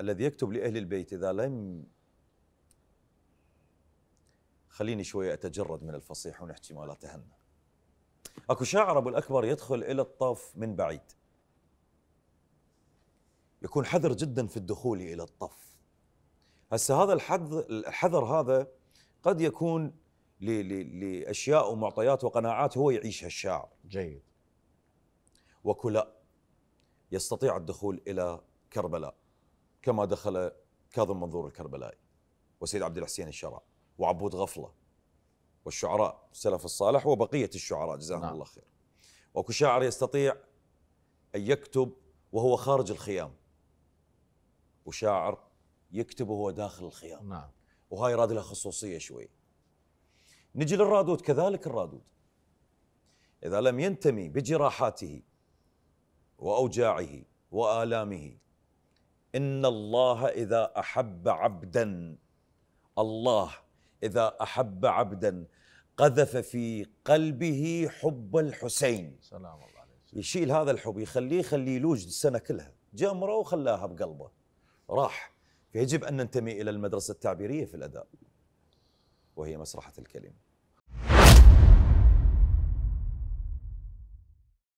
الذي يكتب لأهل البيت إذا لم خليني شوية أتجرد من الفصيح ونحكي ما لا تهنى أكو شاعر أبو الأكبر يدخل إلى الطف من بعيد يكون حذر جدا في الدخول إلى الطف هسه هذا الحذر, الحذر هذا قد يكون لأشياء ومعطيات وقناعات هو يعيشها الشاعر جيد وكلاء يستطيع الدخول إلى كربلاء كما دخل كاظم منظور الكربلائي وسيد عبد الحسين الشرع وعبود غفله والشعراء السلف الصالح وبقيه الشعراء جزاهم نعم. الله خير واكو شاعر يستطيع ان يكتب وهو خارج الخيام وشاعر يكتب وهو داخل الخيام نعم وهاي راد لها خصوصيه شوي نجي للرادود كذلك الرادود اذا لم ينتمي بجراحاته واوجاعه والامه ان الله اذا احب عبدا الله اذا احب عبدا قذف في قلبه حب الحسين سلام الله عليه يشيل هذا الحب يخليه يخليه يلوج السنه كلها جمره وخلاها بقلبه راح فيجب ان ننتمي الى المدرسه التعبيريه في الاداء وهي مسرحه الكلمه